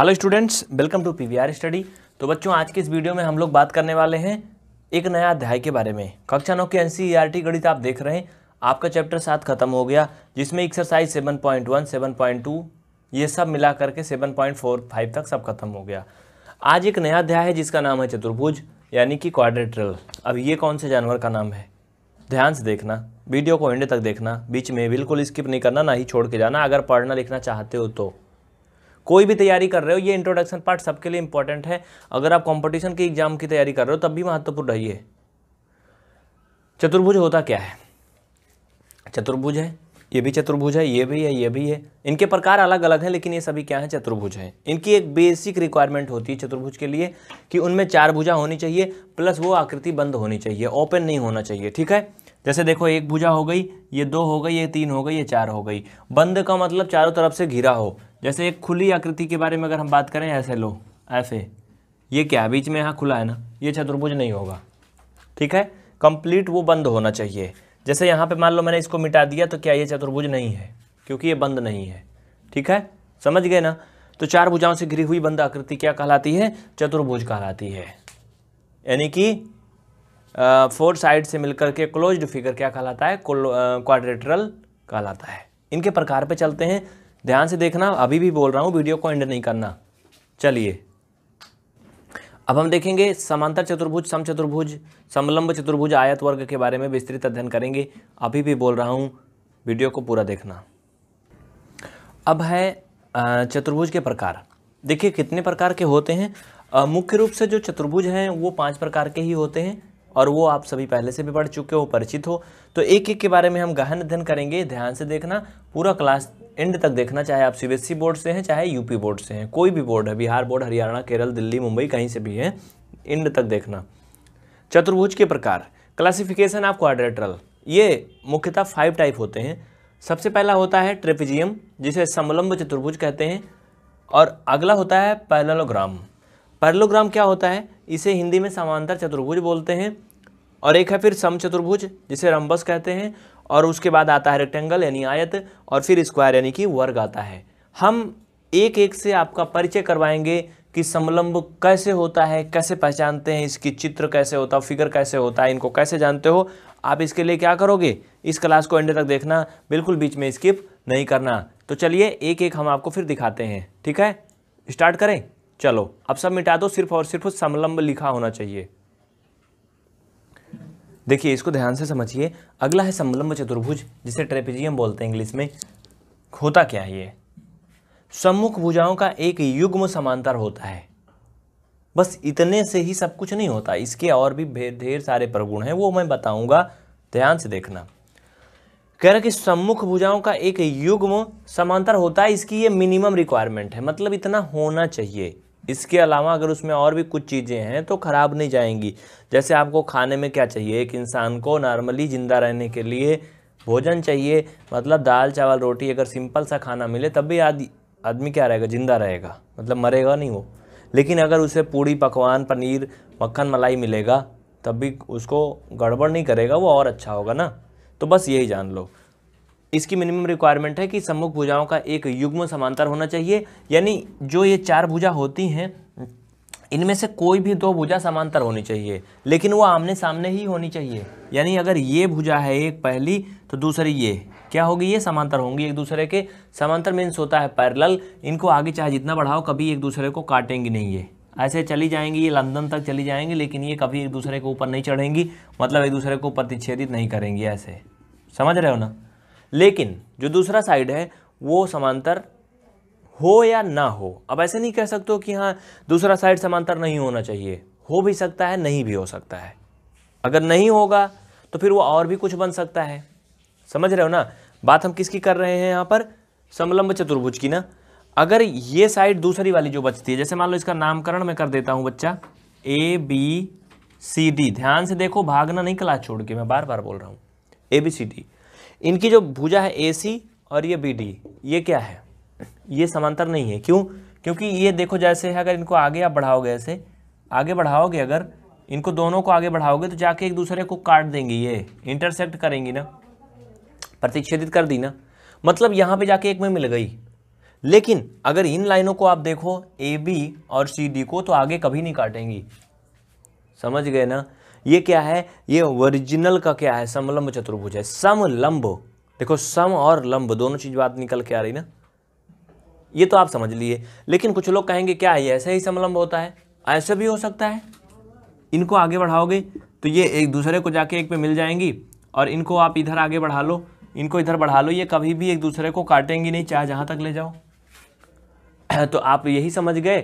hello students welcome to PVR study तो बच्चों आज के इस वीडियो में हम लोग बात करने वाले हैं एक नया अध्याय के बारे में कक्षा नौ के एन गणित आप देख रहे हैं आपका चैप्टर सात खत्म हो गया जिसमें exercise seven point one seven point two ये सब मिला करके सेवन पॉइंट फोर फाइव तक सब खत्म हो गया आज एक नया अध्याय है जिसका नाम है चतुर्भुज यानी कि क्वाड्रेट्रल अब ये कौन से जानवर का नाम है ध्यान से देखना वीडियो को एंड तक देखना बीच में बिल्कुल स्किप नहीं करना ना ही छोड़ के जाना अगर पढ़ना लिखना चाहते हो तो कोई भी तैयारी कर रहे हो ये इंट्रोडक्शन पार्ट सबके लिए इंपॉर्टेंट है अगर आप कंपटीशन के एग्जाम की तैयारी कर रहे हो तब भी महत्वपूर्ण रहिए चतुर्भुज होता क्या है चतुर्भुज है ये भी चतुर्भुज है ये भी है ये भी है इनके प्रकार अलग अलग हैं लेकिन ये सभी क्या हैं चतुर्भुज हैं इनकी एक बेसिक रिक्वायरमेंट होती है चतुर्भुज के लिए कि उनमें चार भुजा होनी चाहिए प्लस वो आकृति बंद होनी चाहिए ओपन नहीं होना चाहिए ठीक है जैसे देखो एक भुजा हो गई ये दो हो गई ये तीन हो गई ये चार हो गई बंद का मतलब चारों तरफ से घिरा हो जैसे एक खुली आकृति के बारे में अगर हम बात करें ऐसे लो ऐसे ये क्या बीच में यहाँ खुला है ना ये चतुर्भुज नहीं होगा ठीक है कंप्लीट वो बंद होना चाहिए जैसे यहाँ पे मान लो मैंने इसको मिटा दिया तो क्या ये चतुर्भुज नहीं है क्योंकि ये बंद नहीं है ठीक है समझ गए ना तो चार भुजाओं से घिरी हुई बंद आकृति क्या कहलाती है चतुर्भुज कहलाती है यानी कि फोर साइड से मिलकर के क्लोज्ड फिगर क्या कहलाता है क्वाड्रेटरल कहलाता है इनके प्रकार पे चलते हैं ध्यान से देखना अभी भी बोल रहा हूँ वीडियो को एंड नहीं करना चलिए अब हम देखेंगे समांतर चतुर्भुज समचतुर्भुज समलंब चतुर्भुज आयत वर्ग के बारे में विस्तृत अध्ययन करेंगे अभी भी बोल रहा हूँ वीडियो को पूरा देखना अब है चतुर्भुज के प्रकार देखिए कितने प्रकार के होते हैं मुख्य रूप से जो चतुर्भुज हैं वो पांच प्रकार के ही होते हैं और वो आप सभी पहले से भी पढ़ चुके हो परिचित हो तो एक एक के बारे में हम गहन अध्ययन करेंगे ध्यान से देखना पूरा क्लास एंड तक देखना चाहे आप सी बोर्ड से हैं चाहे यूपी बोर्ड से हैं कोई भी बोर्ड है बिहार बोर्ड हरियाणा केरल दिल्ली मुंबई कहीं से भी है एंड तक देखना चतुर्भुज के प्रकार क्लासिफिकेशन ऑफ क्वाड्रेटरल ये मुख्यतः फाइव टाइप होते हैं सबसे पहला होता है ट्रेपिजियम जिसे समलम्ब चतुर्भुज कहते हैं और अगला होता है पैरलोग्राम पैरलोग्राम क्या होता है इसे हिंदी में समांतर चतुर्भुज बोलते हैं और एक है फिर सम चतुर्भुज जिसे रंबस कहते हैं और उसके बाद आता है रेक्टेंगल यानी आयत और फिर स्क्वायर यानी कि वर्ग आता है हम एक एक से आपका परिचय करवाएंगे कि समलंब कैसे होता है कैसे पहचानते हैं इसकी चित्र कैसे होता है फिगर कैसे होता है इनको कैसे जानते हो आप इसके लिए क्या करोगे इस क्लास को एंड तक देखना बिल्कुल बीच में स्किप नहीं करना तो चलिए एक एक हम आपको फिर दिखाते हैं ठीक है स्टार्ट करें चलो अब सब मिटा दो सिर्फ और सिर्फ समलंब लिखा होना चाहिए देखिए इसको ध्यान से समझिए अगला है समलंब चतुर्भुज जिसे ट्रेपेजियम बोलते हैं इंग्लिश में होता क्या है ये सम्मुख भुजाओं का एक युग्म समांतर होता है बस इतने से ही सब कुछ नहीं होता इसके और भी ढेर सारे प्रगुण हैं वो मैं बताऊंगा ध्यान से देखना कह रहा कि सम्मुख भुजाओं का एक युग्म समांतर होता है इसकी ये मिनिमम रिक्वायरमेंट है मतलब इतना होना चाहिए इसके अलावा अगर उसमें और भी कुछ चीज़ें हैं तो ख़राब नहीं जाएंगी जैसे आपको खाने में क्या चाहिए एक इंसान को नॉर्मली ज़िंदा रहने के लिए भोजन चाहिए मतलब दाल चावल रोटी अगर सिंपल सा खाना मिले तब भी आदमी क्या रहेगा ज़िंदा रहेगा मतलब मरेगा नहीं वो लेकिन अगर उसे पूड़ी पकवान पनीर मक्खन मलाई मिलेगा तब भी उसको गड़बड़ नहीं करेगा वो और अच्छा होगा ना तो बस यही जान लो इसकी मिनिमम रिक्वायरमेंट है कि सम्मुख भुजाओं का एक युग्म समांतर होना चाहिए यानी जो ये चार भुजा होती हैं इनमें से कोई भी दो भुजा समांतर होनी चाहिए लेकिन वो आमने सामने ही होनी चाहिए यानी अगर ये भुजा है एक पहली तो दूसरी ये क्या होगी ये समांतर होंगी एक दूसरे के समांतर मीन्स होता है पैरल इनको आगे चाहे जितना बढ़ाओ कभी एक दूसरे को काटेंगी नहीं ये ऐसे चली जाएंगी ये लंदन तक चली जाएंगी लेकिन ये कभी एक दूसरे के ऊपर नहीं चढ़ेंगी मतलब एक दूसरे को प्रतिच्छेदित नहीं करेंगी ऐसे समझ रहे हो ना लेकिन जो दूसरा साइड है वो समांतर हो या ना हो अब ऐसे नहीं कह सकते कि हाँ दूसरा साइड समांतर नहीं होना चाहिए हो भी सकता है नहीं भी हो सकता है अगर नहीं होगा तो फिर वो और भी कुछ बन सकता है समझ रहे हो ना बात हम किसकी कर रहे हैं यहाँ पर समलंब चतुर्भुज की ना अगर ये साइड दूसरी वाली जो बचती है जैसे मान लो इसका नामकरण मैं कर देता हूँ बच्चा ए बी सी डी ध्यान से देखो भागना नहीं क्लास छोड़ के मैं बार बार बोल रहा हूँ ए बी सी डी इनकी जो भुजा है ए सी और ये बी डी ये क्या है ये समांतर नहीं है क्यों क्योंकि ये देखो जैसे है अगर इनको आगे आप बढ़ाओगे ऐसे आगे बढ़ाओगे अगर इनको दोनों को आगे बढ़ाओगे तो जाके एक दूसरे को काट देंगी ये इंटरसेक्ट करेंगी ना प्रतिच्छेदित कर दी ना मतलब यहाँ पे जाके एक में मिल गई लेकिन अगर इन लाइनों को आप देखो ए बी और सी डी को तो आगे कभी नहीं काटेंगी समझ गए ना ये क्या है ये ओरिजिनल का क्या है समलंब चतुर्भुज है समलंब देखो सम और लंब दोनों चीज़ बात निकल के आ रही ना ये तो आप समझ लिए लेकिन कुछ लोग कहेंगे क्या ये ऐसे ही समलंब होता है ऐसे भी हो सकता है इनको आगे बढ़ाओगे तो ये एक दूसरे को जाके एक पे मिल जाएंगी और इनको आप इधर आगे बढ़ा लो इनको इधर बढ़ा लो ये कभी भी एक दूसरे को काटेंगी नहीं चाहे जहाँ तक ले जाओ तो आप यही समझ गए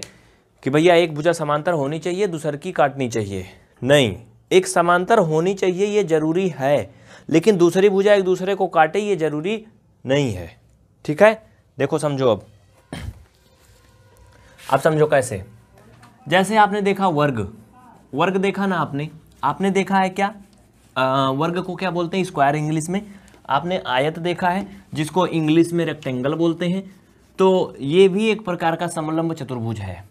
कि भैया एक भुजा समांतर होनी चाहिए दूसर की काटनी चाहिए नहीं एक समांतर होनी चाहिए ये जरूरी है लेकिन दूसरी भुजा एक दूसरे को काटे ये जरूरी नहीं है ठीक है देखो समझो अब आप समझो कैसे जैसे आपने देखा वर्ग वर्ग देखा ना आपने आपने देखा है क्या आ, वर्ग को क्या बोलते हैं स्क्वायर इंग्लिश में आपने आयत देखा है जिसको इंग्लिश में रेक्टेंगल बोलते हैं तो ये भी एक प्रकार का समलंब चतुर्भुज है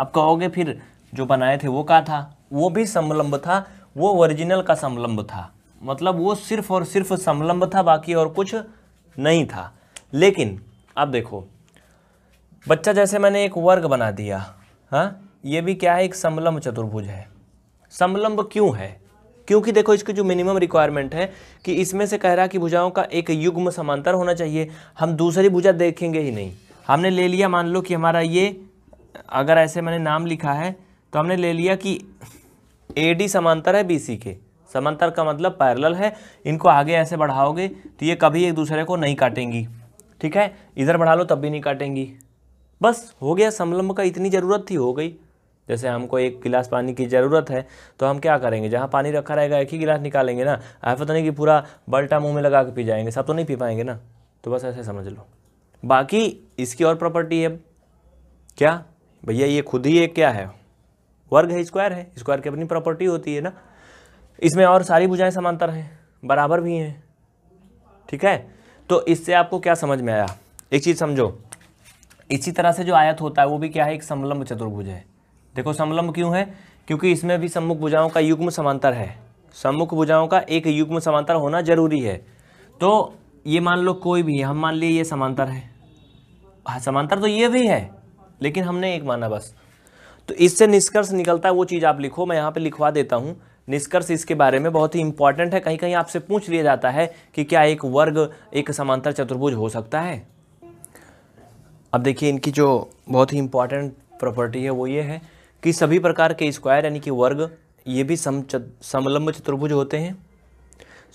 अब कहोगे फिर जो बनाए थे वो कहा था वो भी समलंब था वो ओरिजिनल का समलंब था मतलब वो सिर्फ और सिर्फ समलंब था बाकी और कुछ नहीं था लेकिन अब देखो बच्चा जैसे मैंने एक वर्ग बना दिया हाँ ये भी क्या है एक समलंब चतुर्भुज है समलंब क्यों है क्योंकि देखो इसकी जो मिनिमम रिक्वायरमेंट है कि इसमें से कह रहा कि भुजाओं का एक युग्म समांतर होना चाहिए हम दूसरी भुजा देखेंगे ही नहीं हमने ले लिया मान लो कि हमारा ये अगर ऐसे मैंने नाम लिखा है तो हमने ले लिया कि ए डी समांतर है बी सी के समांतर का मतलब पैरल है इनको आगे ऐसे बढ़ाओगे तो ये कभी एक दूसरे को नहीं काटेंगी ठीक है इधर बढ़ा लो तब भी नहीं काटेंगी बस हो गया समलंब का इतनी ज़रूरत थी हो गई जैसे हमको एक गिलास पानी की ज़रूरत है तो हम क्या करेंगे जहाँ पानी रखा रहेगा एक ही गिलास निकालेंगे ना आप पता नहीं कि पूरा बल्टा मुंह में लगा के पी जाएंगे सब तो नहीं पी पाएंगे ना तो बस ऐसे समझ लो बाकी इसकी और प्रॉपर्टी है क्या भैया ये खुद ही एक क्या है वर्ग है स्क्वायर है स्क्वायर की अपनी प्रॉपर्टी होती है ना इसमें और सारी भुजाएं समांतर हैं बराबर भी हैं ठीक है तो इससे आपको क्या समझ में आया एक चीज़ समझो इसी तरह से जो आयत होता है वो भी क्या है एक समलम्ब चतुर्भुज है देखो समलम्ब क्यों है क्योंकि इसमें भी सम्मुख भुजाओं का युग्म समांतर है सम्मुख भुजाओं का एक युग्म समांतर होना जरूरी है तो ये मान लो कोई भी हम मान लिए ये समांतर है हाँ, समांतर तो ये भी है लेकिन हमने एक माना बस तो इससे निष्कर्ष निकलता है वो चीज़ आप लिखो मैं यहाँ पे लिखवा देता हूँ निष्कर्ष इसके बारे में बहुत ही इंपॉर्टेंट है कहीं कहीं आपसे पूछ लिया जाता है कि क्या एक वर्ग एक समांतर चतुर्भुज हो सकता है अब देखिए इनकी जो बहुत ही इंपॉर्टेंट प्रॉपर्टी है वो ये है कि सभी प्रकार के स्क्वायर यानी कि वर्ग ये भी समलंब चतुर्भुज होते हैं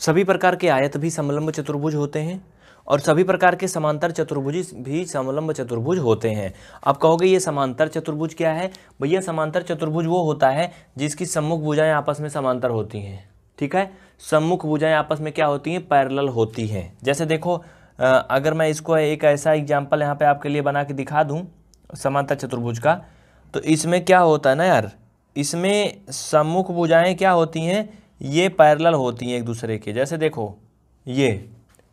सभी प्रकार के आयत भी समलंब चतुर्भुज होते हैं और सभी प्रकार के समांतर चतुर्भुज भी समलंब चतुर्भुज होते हैं आप कहोगे ये समांतर चतुर्भुज क्या है भैया समांतर चतुर्भुज वो होता है जिसकी सम्मुख भुजाएं आपस में समांतर होती हैं ठीक है सम्मुख भुजाएं आपस में क्या होती हैं पैरल होती हैं जैसे देखो अगर मैं इसको एक ऐसा एग्जाम्पल यहाँ पर आपके लिए बना के दिखा दूँ समांतर चतुर्भुज का तो इसमें क्या होता है ना यार इसमें सम्मुख भुजाएँ क्या होती हैं ये पैरल होती हैं एक दूसरे के जैसे देखो ये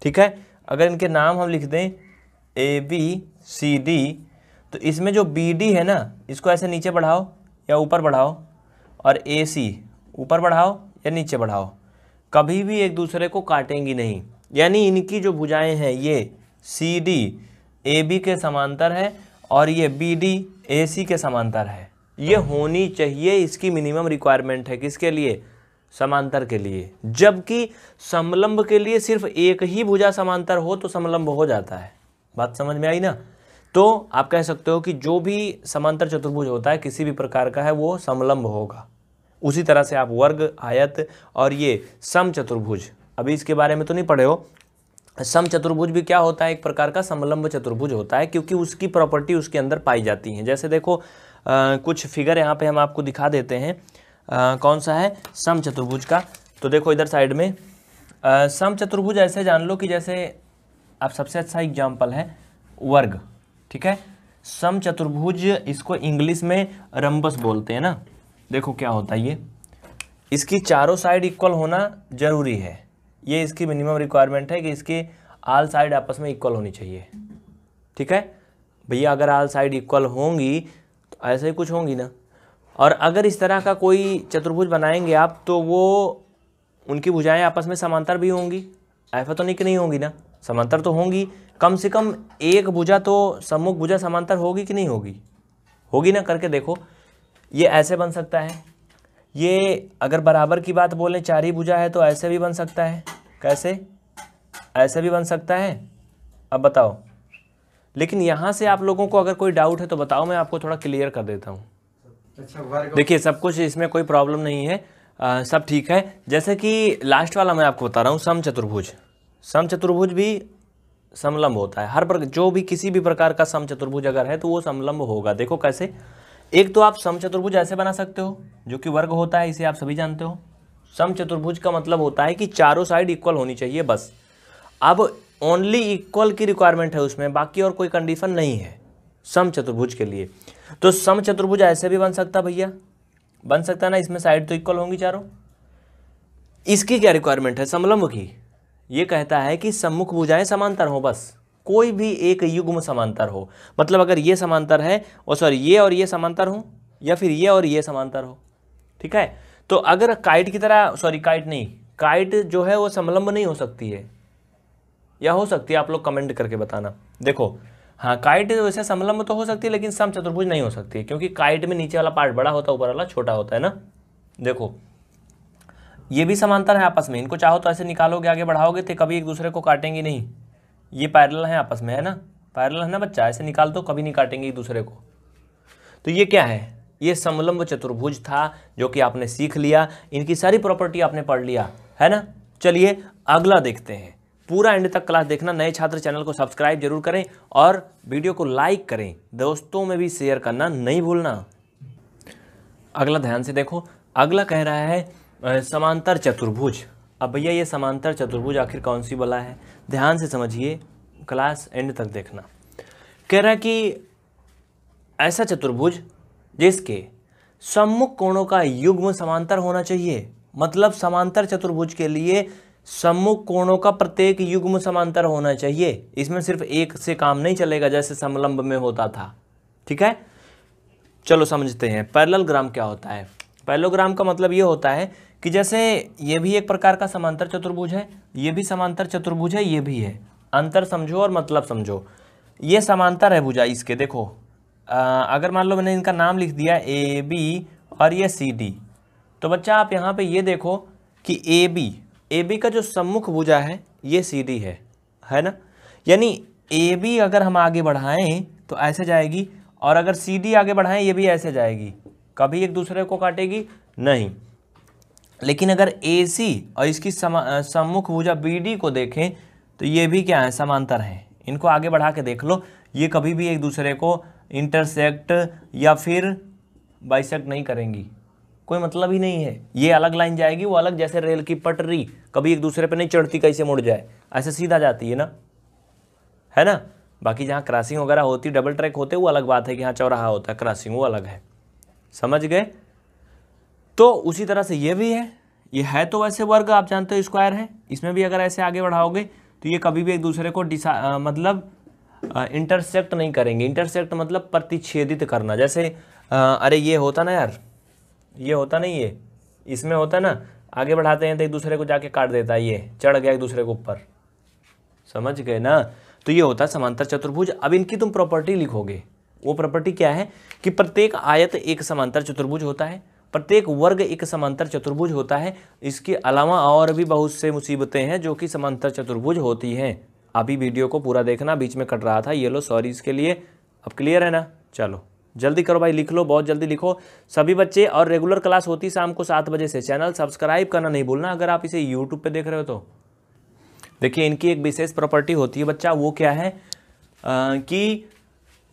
ठीक है अगर इनके नाम हम लिख दें ए बी सी डी तो इसमें जो बी डी है ना इसको ऐसे नीचे बढ़ाओ या ऊपर बढ़ाओ और ए सी ऊपर बढ़ाओ या नीचे बढ़ाओ कभी भी एक दूसरे को काटेंगी नहीं यानी इनकी जो भुजाएं हैं ये सी डी ए बी के समांतर है और ये बी डी ए सी के समांतर है ये होनी चाहिए इसकी मिनिमम रिक्वायरमेंट है किसके लिए समांतर के लिए जबकि समलंब के लिए सिर्फ एक ही भुजा समांतर हो तो समलंब हो जाता है बात समझ में आई ना तो आप कह सकते हो कि जो भी समांतर चतुर्भुज होता है किसी भी प्रकार का है वो समलंब होगा उसी तरह से आप वर्ग आयत और ये सम चतुर्भुज अभी इसके बारे में तो नहीं पढ़े हो सम चतुर्भुज भी क्या होता है एक प्रकार का समलंब चतुर्भुज होता है क्योंकि उसकी प्रॉपर्टी उसके अंदर पाई जाती है जैसे देखो आ, कुछ फिगर यहाँ पे हम आपको दिखा देते हैं आ, कौन सा है सम चतुर्भुज का तो देखो इधर साइड में आ, सम चतुर्भुज ऐसे जान लो कि जैसे आप सबसे अच्छा एग्जाम्पल है वर्ग ठीक है सम चतुर्भुज इसको इंग्लिश में रंबस बोलते हैं ना देखो क्या होता है ये इसकी चारों साइड इक्वल होना जरूरी है ये इसकी मिनिमम रिक्वायरमेंट है कि इसकी आल साइड आपस में इक्वल होनी चाहिए ठीक है भैया अगर आल साइड इक्वल होंगी तो ऐसे ही कुछ होंगी ना और अगर इस तरह का कोई चतुर्भुज बनाएंगे आप तो वो उनकी भुजाएं आपस में समांतर भी होंगी आयफतोनिक नहीं होंगी ना समांतर तो होंगी कम से कम एक भुजा तो सम्मुख भुजा समांतर होगी कि नहीं होगी होगी ना करके देखो ये ऐसे बन सकता है ये अगर बराबर की बात बोलें चार ही भुजा है तो ऐसे भी बन सकता है कैसे ऐसे भी बन सकता है अब बताओ लेकिन यहाँ से आप लोगों को अगर कोई डाउट है तो बताओ मैं आपको थोड़ा क्लियर कर देता हूँ अच्छा देखिए सब कुछ इसमें कोई प्रॉब्लम नहीं है आ, सब ठीक है जैसे कि लास्ट वाला मैं आपको बता रहा हूँ सम चतुर्भुज सम चतुर्भुज भी समलंब होता है हर प्रकार जो भी किसी भी प्रकार का सम चतुर्भुज अगर है तो वो समलंब होगा देखो कैसे एक तो आप सम चतुर्भुज ऐसे बना सकते हो जो कि वर्ग होता है इसे आप सभी जानते हो सम चतुर्भुज का मतलब होता है कि चारों साइड इक्वल होनी चाहिए बस अब ओनली इक्वल की रिक्वायरमेंट है उसमें बाकी और कोई कंडीशन नहीं है सम चतुर्भुज के लिए तो सम चतुर्भुज ऐसे भी बन सकता भैया बन सकता ना इसमें साइड तो इक्वल होंगी चारों इसकी क्या रिक्वायरमेंट है समलम्ब ये कहता है कि सम्मुख भुजाएं समांतर हो बस कोई भी एक युग्म समांतर हो मतलब अगर ये समांतर है और सॉरी ये और ये समांतर हो या फिर ये और ये समांतर हो ठीक है तो अगर काइट की तरह सॉरी काइट नहीं काइट जो है वो समलम्ब नहीं हो सकती है या हो सकती है आप लोग कमेंट करके बताना देखो हाँ काइट तो वैसे समलम्ब तो हो सकती है लेकिन सम चतुर्भुज नहीं हो सकती है क्योंकि काइट में नीचे वाला पार्ट बड़ा होता है ऊपर वाला छोटा होता है ना देखो ये भी समांतर है आपस में इनको चाहो तो ऐसे निकालोगे आगे बढ़ाओगे तो कभी एक दूसरे को काटेंगे नहीं ये पैरल है आपस में है ना पैरल है ना बच्चा ऐसे निकाल दो कभी नहीं काटेंगे एक दूसरे को तो ये क्या है ये समलम्ब चतुर्भुज था जो कि आपने सीख लिया इनकी सारी प्रॉपर्टी आपने पढ़ लिया है ना चलिए अगला देखते हैं पूरा एंड तक क्लास देखना नए छात्र चैनल को सब्सक्राइब जरूर करें और वीडियो को लाइक करें दोस्तों में भी शेयर करना नहीं भूलना अगला ध्यान से देखो अगला कह रहा है समांतर चतुर्भुज अब भैया ये समांतर चतुर्भुज आखिर कौन सी बला है ध्यान से समझिए क्लास एंड तक देखना कह रहा है कि ऐसा चतुर्भुज जिसके सम्मुख कोणों का युग्म समांतर होना चाहिए मतलब समांतर चतुर्भुज के लिए सम्मुख कोणों का प्रत्येक युग्म समांतर होना चाहिए इसमें सिर्फ एक से काम नहीं चलेगा जैसे समलंब में होता था ठीक है चलो समझते हैं ग्राम क्या होता है पैरेललोग्राम का मतलब ये होता है कि जैसे ये भी एक प्रकार का समांतर चतुर्भुज है ये भी समांतर चतुर्भुज है ये भी है अंतर समझो और मतलब समझो ये समांतर है भुजा इसके देखो आ, अगर मान लो मैंने इनका नाम लिख दिया ए बी और ये सी डी तो बच्चा आप यहाँ पे ये देखो कि ए बी ए बी का जो सम्मुख भुजा है ये डी है है ना यानी ए बी अगर हम आगे बढ़ाएं तो ऐसे जाएगी और अगर सी डी आगे बढ़ाएं ये भी ऐसे जाएगी कभी एक दूसरे को काटेगी नहीं लेकिन अगर ए सी और इसकी सम्मुख भुजा बी डी को देखें तो ये भी क्या है समांतर है इनको आगे बढ़ा के देख लो ये कभी भी एक दूसरे को इंटरसेक्ट या फिर बाइसेक्ट नहीं करेंगी कोई मतलब ही नहीं है ये अलग लाइन जाएगी वो अलग जैसे रेल की पटरी कभी एक दूसरे पे नहीं चढ़ती कैसे मुड़ जाए ऐसे सीधा जाती है ना है ना बाकी जहाँ क्रॉसिंग वगैरह होती डबल ट्रैक होते वो अलग बात है कि हाँ चौराहा होता है क्रॉसिंग वो अलग है समझ गए तो उसी तरह से ये भी है ये है तो वैसे वर्ग आप जानते हो स्क्वायर है इसमें भी अगर ऐसे आगे बढ़ाओगे तो ये कभी भी एक दूसरे को डिसा आ, मतलब इंटरसेक्ट नहीं करेंगे इंटरसेक्ट मतलब प्रतिच्छेदित करना जैसे आ, अरे ये होता ना यार ये होता नहीं ये इसमें होता ना आगे बढ़ाते हैं तो एक दूसरे को जाके काट देता है ये चढ़ गया एक दूसरे को ऊपर समझ गए ना तो ये होता है समांतर चतुर्भुज अब इनकी तुम प्रॉपर्टी लिखोगे वो प्रॉपर्टी क्या है कि प्रत्येक आयत एक समांतर चतुर्भुज होता है प्रत्येक वर्ग एक समांतर चतुर्भुज होता है इसके अलावा और भी बहुत से मुसीबतें हैं जो कि समांतर चतुर्भुज होती हैं अभी वीडियो को पूरा देखना बीच में कट रहा था ये लो सॉरी इसके लिए अब क्लियर है ना चलो जल्दी करो भाई लिख लो बहुत जल्दी लिखो सभी बच्चे और रेगुलर क्लास होती है शाम को सात बजे से चैनल सब्सक्राइब करना नहीं भूलना अगर आप इसे यूट्यूब पे देख रहे हो तो देखिए इनकी एक विशेष प्रॉपर्टी होती है बच्चा वो क्या है आ, कि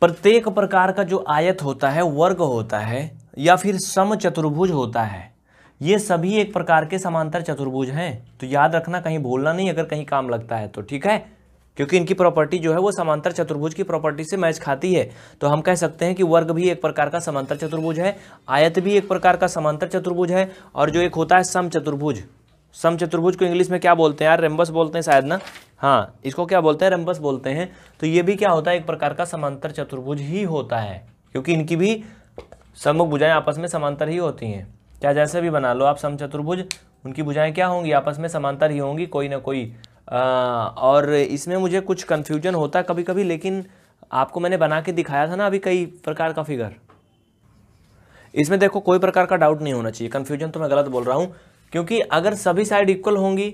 प्रत्येक प्रकार का जो आयत होता है वर्ग होता है या फिर सम चतुर्भुज होता है ये सभी एक प्रकार के समांतर चतुर्भुज हैं तो याद रखना कहीं भूलना नहीं अगर कहीं काम लगता है तो ठीक है क्योंकि इनकी प्रॉपर्टी जो है वो समांतर चतुर्भुज की प्रॉपर्टी से मैच खाती है तो हम कह सकते हैं कि वर्ग भी एक प्रकार का समांतर चतुर्भुज है आयत भी एक प्रकार का समांतर चतुर्भुज है और जो एक होता है सम चतुर्भुज सम चतुर्भुज को इंग्लिश में क्या बोलते हैं यार रेम्बस बोलते हैं शायद ना हाँ इसको क्या बोलते हैं रेम्बस बोलते हैं तो ये भी क्या होता है एक प्रकार का समांतर चतुर्भुज ही होता है क्योंकि इनकी भी समुख भुजाएं आपस में समांतर ही होती हैं क्या जैसे भी बना लो आप सम चतुर्भुज उनकी भुजाएं क्या होंगी आपस में समांतर ही होंगी कोई ना कोई और इसमें मुझे कुछ कन्फ्यूजन होता कभी कभी लेकिन आपको मैंने बना के दिखाया था ना अभी कई प्रकार का फिगर इसमें देखो कोई प्रकार का डाउट नहीं होना चाहिए कन्फ्यूजन तो मैं गलत बोल रहा हूँ क्योंकि अगर सभी साइड इक्वल होंगी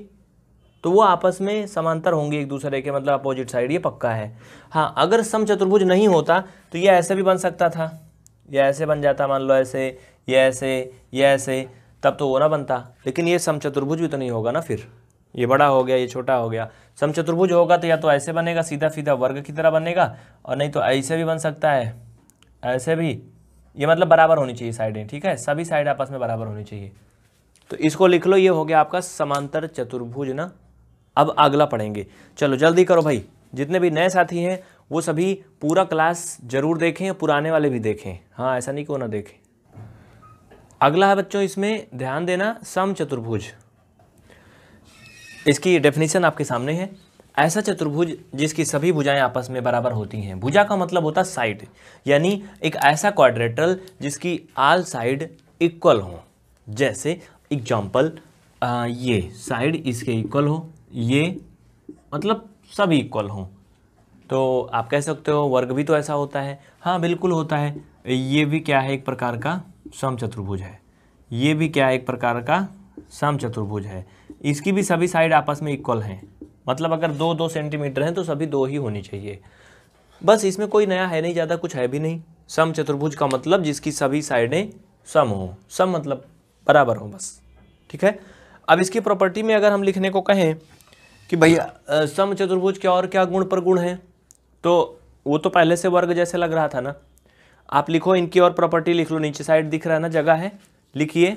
तो वो आपस में समांतर होंगी एक दूसरे के मतलब अपोजिट साइड ये पक्का है हाँ अगर सम चतुर्भुज नहीं होता तो ये ऐसे भी बन सकता था ये ऐसे बन जाता मान लो ऐसे ये ऐसे ये ऐसे तब तो वो ना बनता लेकिन ये सम चतुर्भुज भी तो नहीं होगा ना फिर ये बड़ा हो गया ये छोटा हो गया समचतुर्भुज होगा तो या तो ऐसे बनेगा सीधा सीधा वर्ग की तरह बनेगा और नहीं तो ऐसे भी बन सकता है ऐसे भी ये मतलब बराबर होनी चाहिए साइडें ठीक है सभी साइड आपस में बराबर होनी चाहिए तो इसको लिख लो ये हो गया आपका समांतर चतुर्भुज ना अब अगला पढ़ेंगे चलो जल्दी करो भाई जितने भी नए साथी हैं वो सभी पूरा क्लास जरूर देखें पुराने वाले भी देखें हाँ ऐसा नहीं क्यों ना देखें अगला है बच्चों इसमें ध्यान देना सम चतुर्भुज इसकी डेफिनेशन आपके सामने है ऐसा चतुर्भुज जिसकी सभी भुजाएं आपस में बराबर होती हैं भुजा का मतलब होता है साइड यानी एक ऐसा क्वाड्रेटल जिसकी आल साइड इक्वल हो जैसे एग्जाम्पल ये साइड इसके इक्वल हो ये मतलब सब इक्वल हो तो आप कह सकते हो वर्ग भी तो ऐसा होता है हाँ बिल्कुल होता है ये भी क्या है एक प्रकार का सम चतुर्भुज है ये भी क्या है एक प्रकार का सम चतुर्भुज है इसकी भी सभी साइड आपस में इक्वल हैं मतलब अगर दो दो सेंटीमीटर हैं तो सभी दो ही होनी चाहिए बस इसमें कोई नया है नहीं ज़्यादा कुछ है भी नहीं सम चतुर्भुज का मतलब जिसकी सभी साइडें सम हो सम मतलब बराबर हो बस ठीक है अब इसकी प्रॉपर्टी में अगर हम लिखने को कहें कि भैया सम चतुर्भुज के और क्या गुण पर गुण है तो वो तो पहले से वर्ग जैसे लग रहा था ना आप लिखो इनकी और प्रॉपर्टी लिख लो नीचे साइड दिख रहा है ना जगह है लिखिए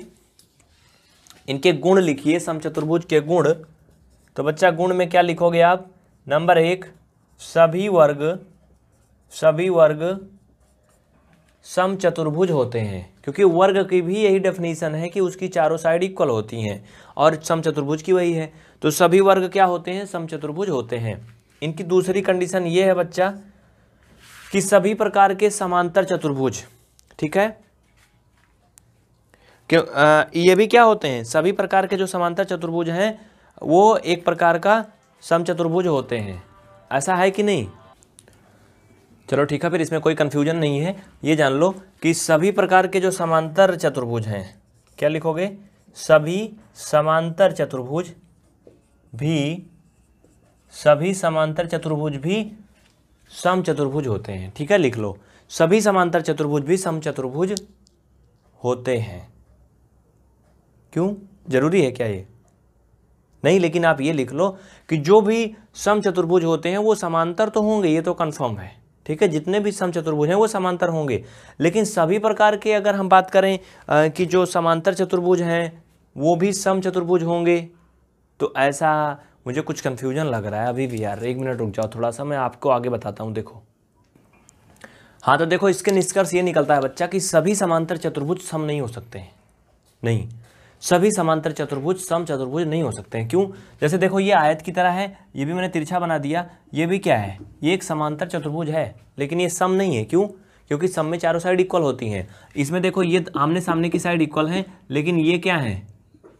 इनके गुण लिखिए समचतुर्भुज के गुण तो बच्चा गुण में क्या लिखोगे आप नंबर एक सभी वर्ग सभी वर्ग समचतुर्भुज होते हैं क्योंकि वर्ग की भी यही डेफिनेशन है कि उसकी चारों साइड इक्वल होती हैं और समचतुर्भुज की वही है तो सभी वर्ग क्या होते हैं समचतुर्भुज होते हैं इनकी दूसरी कंडीशन ये है बच्चा कि सभी प्रकार के समांतर चतुर्भुज ठीक है क्यों आ, ये भी क्या होते हैं सभी प्रकार के जो समांतर चतुर्भुज हैं वो एक प्रकार का सम चतुर्भुज होते हैं ऐसा है कि नहीं चलो ठीक है फिर इसमें कोई कन्फ्यूजन नहीं है ये जान लो कि सभी प्रकार के जो समांतर चतुर्भुज हैं क्या लिखोगे सभी समांतर चतुर्भुज भी सभी समांतर चतुर्भुज भी सम चतुर्भुज होते हैं ठीक है लिख लो सभी समांतर चतुर्भुज भी सम चतुर्भुज होते हैं क्यों ज़रूरी है क्या ये नहीं लेकिन आप ये लिख लो कि जो भी सम चतुर्भुज होते हैं वो समांतर तो होंगे ये तो कन्फर्म है ठीक है जितने भी सम चतुर्भुज हैं वो समांतर होंगे लेकिन सभी प्रकार के अगर हम बात करें आ, कि जो समांतर चतुर्भुज हैं वो भी सम चतुर्भुज होंगे तो ऐसा मुझे कुछ कन्फ्यूजन लग रहा है अभी भी यार एक मिनट रुक जाओ थोड़ा सा मैं आपको आगे बताता हूँ देखो हाँ तो देखो इसके निष्कर्ष ये निकलता है बच्चा कि सभी समांतर चतुर्भुज सम नहीं हो सकते नहीं सभी समांतर चतुर्भुज सम चतुर्भुज नहीं हो सकते हैं क्यों जैसे देखो ये आयत की तरह है ये भी मैंने तिरछा बना दिया ये भी क्या है ये एक समांतर चतुर्भुज है लेकिन ये सम नहीं है क्यों क्योंकि सम में चारों साइड इक्वल होती हैं इसमें देखो ये आमने सामने की साइड इक्वल है लेकिन ये क्या है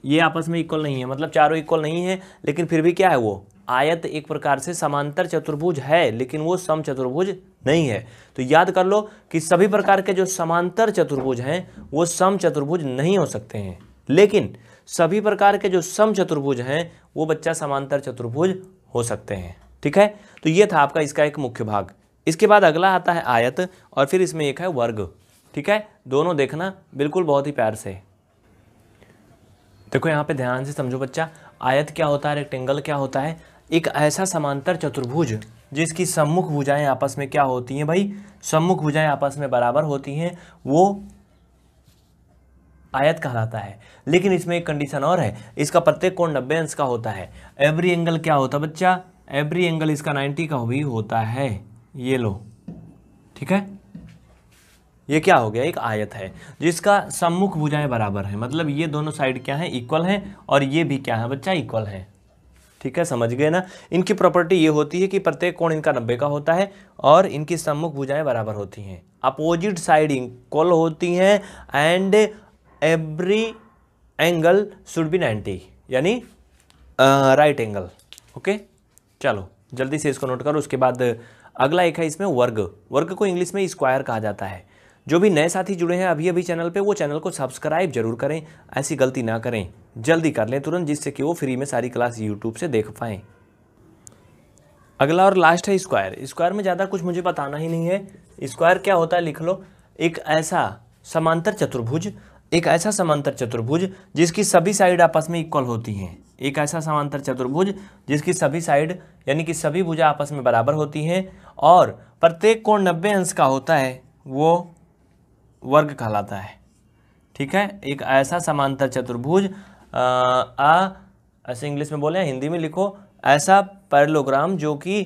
ये आपस में इक्वल नहीं है मतलब चारों इक्वल नहीं है लेकिन फिर भी क्या है वो आयत एक प्रकार से समांतर चतुर्भुज है लेकिन वो सम चतुर्भुज नहीं है तो याद कर लो कि सभी प्रकार के जो समांतर चतुर्भुज हैं वो सम चतुर्भुज नहीं हो सकते हैं लेकिन सभी प्रकार के जो सम चतुर्भुज हैं वो बच्चा समांतर चतुर्भुज हो सकते हैं ठीक है तो ये था आपका इसका एक मुख्य भाग इसके बाद अगला आता है आयत और फिर इसमें एक है वर्ग ठीक है दोनों देखना बिल्कुल बहुत ही प्यार से देखो यहाँ पे ध्यान से समझो बच्चा आयत क्या होता है रेक्टेंगल क्या होता है एक ऐसा समांतर चतुर्भुज जिसकी सम्मुख भुजाएं आपस में क्या होती हैं भाई सम्मुख भुजाएं आपस में बराबर होती हैं वो आयत कहलाता है लेकिन इसमें एक कंडीशन और है इसका प्रत्येक कोण नब्बे अंश का होता है एवरी एंगल क्या होता है बच्चा एवरी एंगल इसका नाइन्टी का भी होता है ये लो ठीक है ये क्या हो गया एक आयत है जिसका सम्मुख भुजाएं बराबर है मतलब ये दोनों साइड क्या है इक्वल है और ये भी क्या है बच्चा इक्वल है ठीक है समझ गए ना इनकी प्रॉपर्टी ये होती है कि प्रत्येक कोण इनका नब्बे का होता है और इनकी सम्मुख भुजाएं बराबर होती हैं अपोजिट साइड इक्वल होती हैं and every angle should be 90 यानी राइट एंगल ओके चलो जल्दी से इसको नोट करो उसके बाद अगला एक है इसमें वर्ग वर्ग को इंग्लिश में स्क्वायर कहा जाता है जो भी नए साथी जुड़े हैं अभी अभी चैनल पे वो चैनल को सब्सक्राइब जरूर करें ऐसी गलती ना करें जल्दी कर लें तुरंत जिससे कि वो फ्री में सारी क्लास यूट्यूब से देख पाए अगला और लास्ट है स्क्वायर स्क्वायर में ज़्यादा कुछ मुझे बताना ही नहीं है स्क्वायर क्या होता है लिख लो एक ऐसा समांतर चतुर्भुज एक ऐसा समांतर चतुर्भुज जिसकी सभी साइड आपस में इक्वल होती हैं एक ऐसा समांतर चतुर्भुज जिसकी सभी साइड यानी कि सभी भुजा आपस में बराबर होती हैं और प्रत्येक कोण नब्बे अंश का होता है वो वर्ग कहलाता है ठीक है एक ऐसा समांतर चतुर्भुज आ, ऐसे इंग्लिश में बोले हिंदी में लिखो ऐसा पैरलोग्राम जो कि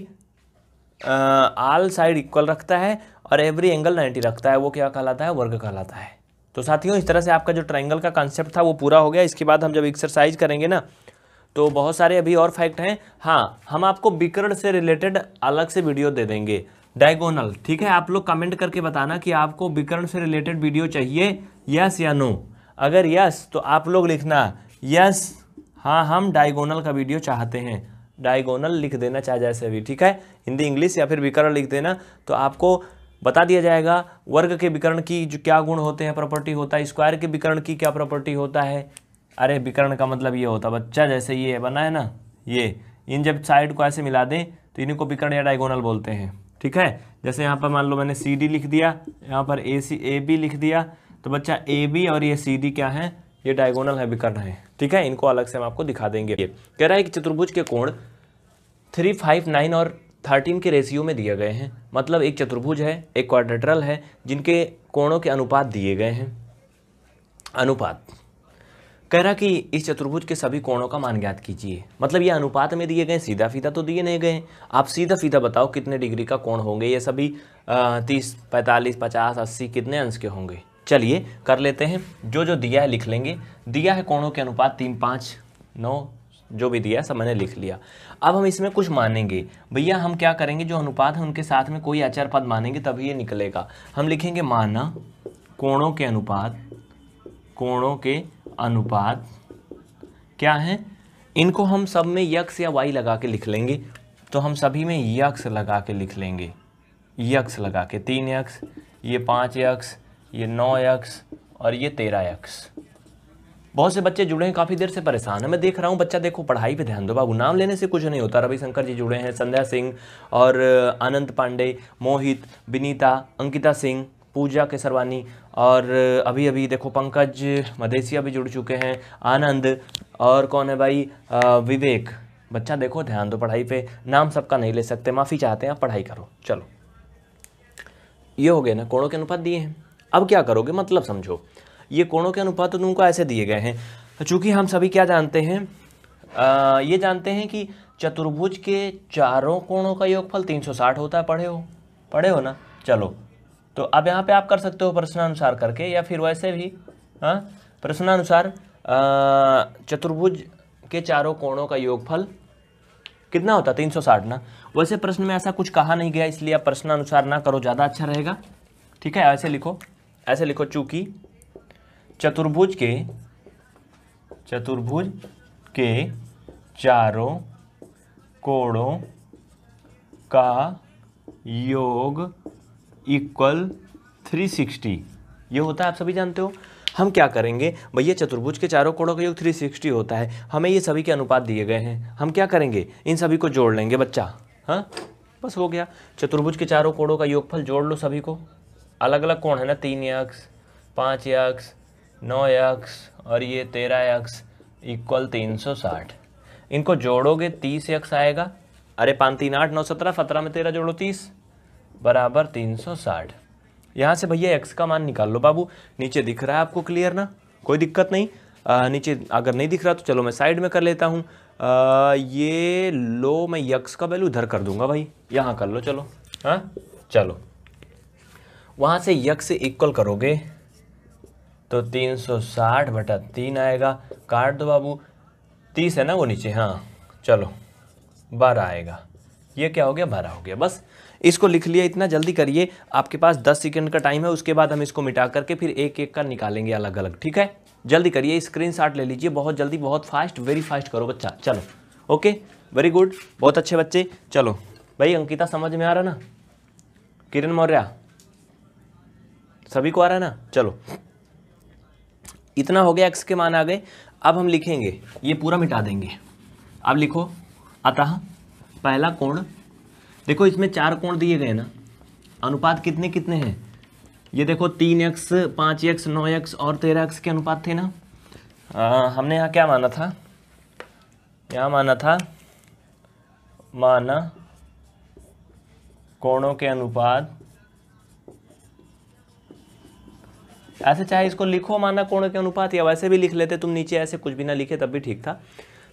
आल साइड इक्वल रखता है और एवरी एंगल 90 रखता है वो क्या कहलाता है वर्ग कहलाता है तो साथियों इस तरह से आपका जो ट्राइंगल का कॉन्सेप्ट था वो पूरा हो गया इसके बाद हम जब एक्सरसाइज करेंगे ना तो बहुत सारे अभी और फैक्ट हैं हाँ हम आपको विकर्ण से रिलेटेड अलग से वीडियो दे देंगे डायगोनल ठीक है आप लोग कमेंट करके बताना कि आपको विकर्ण से रिलेटेड वीडियो चाहिए यस या नो अगर यस तो आप लोग लिखना यस हाँ हम डायगोनल का वीडियो चाहते हैं डायगोनल लिख देना चाहे जैसे भी ठीक है हिंदी इंग्लिश या फिर विकर्ण लिख देना तो आपको बता दिया जाएगा वर्ग के विकर्ण की जो क्या गुण होते हैं प्रॉपर्टी होता है स्क्वायर के विकर्ण की क्या प्रॉपर्टी होता है अरे विकर्ण का मतलब ये होता है बच्चा जैसे ये बना है ना ये इन जब साइड को ऐसे मिला दें तो इन्हीं को विकर्ण या डायगोनल बोलते हैं ठीक है जैसे यहाँ पर मान लो मैंने सी डी लिख दिया यहाँ पर ए सी ए बी लिख दिया तो बच्चा ए बी और ये सी डी क्या है ये डायगोनल है विकर्ण है ठीक है इनको अलग से हम आपको दिखा देंगे कह रहा है कि चतुर्भुज के कोण थ्री फाइव नाइन और थर्टीन के रेशियो में दिए गए हैं मतलब एक चतुर्भुज है एक क्वाड्रेटरल है जिनके कोणों के अनुपात दिए गए हैं अनुपात कह रहा कि इस चतुर्भुज के सभी कोणों का मान ज्ञात कीजिए मतलब ये अनुपात में दिए गए सीधा फीता तो दिए नहीं गए आप सीधा फीता बताओ कितने डिग्री का कोण होंगे ये सभी तीस पैंतालीस पचास अस्सी कितने अंश के होंगे चलिए कर लेते हैं जो जो दिया है लिख लेंगे दिया है कोणों के अनुपात तीन पाँच नौ जो भी दिया है सब मैंने लिख लिया अब हम इसमें कुछ मानेंगे भैया हम क्या करेंगे जो अनुपात है उनके साथ में कोई आचार पद मानेंगे तभी ये निकलेगा हम लिखेंगे माना कोणों के अनुपात कोणों के अनुपात क्या है इनको हम सब में यक्स या वाई लगा के लिख लेंगे तो हम सभी में यक्स लगा के लिख लेंगे यक्स लगा के तीन यक्स ये पाँच यक्स ये नौ यक्स और ये तेरह यक्स बहुत से बच्चे जुड़े हैं काफ़ी देर से परेशान है मैं देख रहा हूँ बच्चा देखो पढ़ाई पे ध्यान दो बाबू नाम लेने से कुछ नहीं होता रविशंकर जी जुड़े हैं संध्या सिंह और आनंद पांडे मोहित विनीता अंकिता सिंह पूजा केसरवानी और अभी अभी देखो पंकज मदेसिया भी जुड़ चुके हैं आनंद और कौन है भाई विवेक बच्चा देखो ध्यान दो पढ़ाई पे नाम सबका नहीं ले सकते माफ़ी चाहते हैं आप पढ़ाई करो चलो ये हो गया ना कोणों के अनुपात दिए हैं अब क्या करोगे मतलब समझो ये कोणों के अनुपात तो तुमको ऐसे दिए गए हैं तो चूँकि हम सभी क्या जानते हैं आ, ये जानते हैं कि चतुर्भुज के चारों कोणों का योगफल 360 होता है पढ़े हो पढ़े हो ना चलो तो अब यहाँ पे आप कर सकते हो प्रश्नानुसार करके या फिर वैसे भी हाँ प्रश्नानुसार चतुर्भुज के चारों कोणों का योगफल कितना होता तीन सौ साठ ना वैसे प्रश्न में ऐसा कुछ कहा नहीं गया इसलिए आप प्रश्नानुसार ना करो ज़्यादा अच्छा रहेगा ठीक है ऐसे लिखो ऐसे लिखो चूँकि चतुर्भुज के चतुर्भुज के चारों कोणों का योग इक्वल 360 ये होता है आप सभी जानते हो हम क्या करेंगे भैया चतुर्भुज के चारों कोणों का योग 360 होता है हमें ये सभी के अनुपात दिए गए हैं हम क्या करेंगे इन सभी को जोड़ लेंगे बच्चा हाँ बस हो गया चतुर्भुज के चारों कोणों का योगफल जोड़ लो सभी को अलग अलग कोण है ना तीन यक्स पाँच यक्स नौ यक्स और ये तेरह यक्स इक्वल तीन सौ साठ इनको जोड़ोगे तीस यक्स आएगा अरे पाँच तीन आठ नौ सत्रह सत्रह में तेरह जोड़ो तीस बराबर तीन सौ साठ यहाँ से भैया एक्स का मान निकाल लो बाबू नीचे दिख रहा है आपको क्लियर ना कोई दिक्कत नहीं आ, नीचे अगर नहीं दिख रहा तो चलो मैं साइड में कर लेता हूँ ये लो मैं यक्स का वैल्यू उधर कर दूंगा भाई यहाँ कर लो चलो हाँ चलो वहाँ से यक्स इक्वल करोगे तो तीन सौ साठ बटा तीन आएगा काट दो बाबू तीस है ना वो नीचे हाँ चलो बारह आएगा ये क्या हो गया बारह हो गया बस इसको लिख लिया इतना जल्दी करिए आपके पास दस सेकेंड का टाइम है उसके बाद हम इसको मिटा करके फिर एक एक का निकालेंगे अलग अलग ठीक है जल्दी करिए स्क्रीन ले लीजिए बहुत जल्दी बहुत फास्ट वेरी फास्ट करो बच्चा चलो ओके वेरी गुड बहुत अच्छे बच्चे चलो भाई अंकिता समझ में आ रहा ना किरण मौर्या सभी को आ रहा है ना चलो इतना हो गया एक्स के मान आ गए अब हम लिखेंगे ये पूरा मिटा देंगे अब लिखो अतः पहला कोण देखो इसमें चार कोण दिए गए ना अनुपात कितने कितने हैं ये देखो तीन एक्स पाँच एक्स नौ एक्स और तेरह एक्स के अनुपात थे ना आ, हमने यहाँ क्या माना था यहाँ माना था माना कोणों के अनुपात ऐसे चाहे इसको लिखो माना कोण के अनुपात या वैसे भी लिख लेते तुम नीचे ऐसे कुछ भी ना लिखे तब भी ठीक था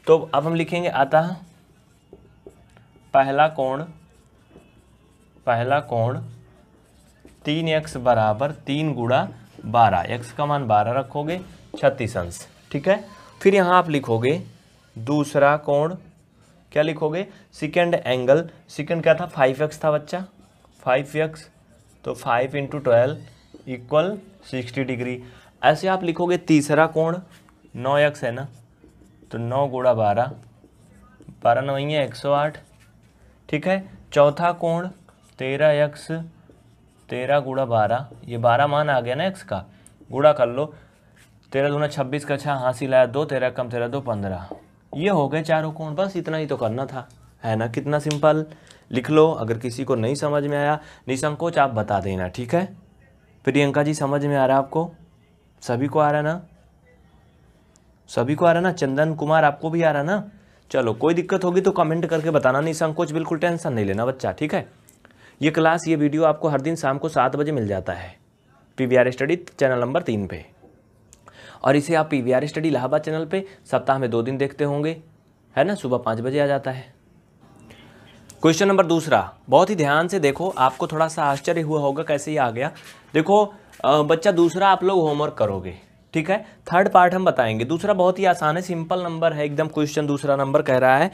तो अब हम लिखेंगे आता पहला कोण पहला कोण तीन एक्स बराबर तीन गुड़ा बारह एक्स का मान बारह रखोगे छत्तीस अंश ठीक है फिर यहाँ आप लिखोगे दूसरा कोण क्या लिखोगे सेकेंड एंगल सेकेंड क्या था फाइव एक्स था बच्चा फाइव एक्स तो five into twelve equal sixty degree ऐसे आप लिखोगे तीसरा कोण नौ एक्स है ना तो नौ गुड़ा बारह बारह नवैया एक सौ आठ ठीक है चौथा कोण तेरह एक्स तेरह गुड़ा बारह ये बारह मान आ गया ना एक्स का गुड़ा कर लो तेरह दूना छब्बीस का छः हाँसी लाया दो तेरह कम तेरह दो पंद्रह ये हो गए चारों कोण बस इतना ही तो करना था है ना कितना सिंपल लिख लो अगर किसी को नहीं समझ में आया निसंकोच आप बता देना ठीक है प्रियंका जी समझ में आ रहा है आपको सभी को आ रहा ना सभी को आ रहा ना चंदन कुमार आपको भी आ रहा ना चलो कोई दिक्कत होगी तो कमेंट करके बताना नहीं संकोच बिल्कुल टेंशन नहीं लेना बच्चा ठीक है ये क्लास ये वीडियो आपको हर दिन शाम को सात बजे मिल जाता है P V R study channel number तीन पे और इसे आप P V R study Allahabad channel पे सप्ताह में दो दिन देखते होंगे है ना सुबह पाँच बजे आ जाता है क्वेश्चन नंबर दूसरा बहुत ही ध्यान से देखो आपको थोड़ा सा आश्चर्य हुआ होगा कैसे ये आ गया देखो बच्चा दूसरा आप लोग होमवर्क करोगे ठीक है थर्ड पार्ट हम बताएंगे दूसरा बहुत ही आसान है सिंपल नंबर है एकदम क्वेश्चन दूसरा नंबर कह रहा है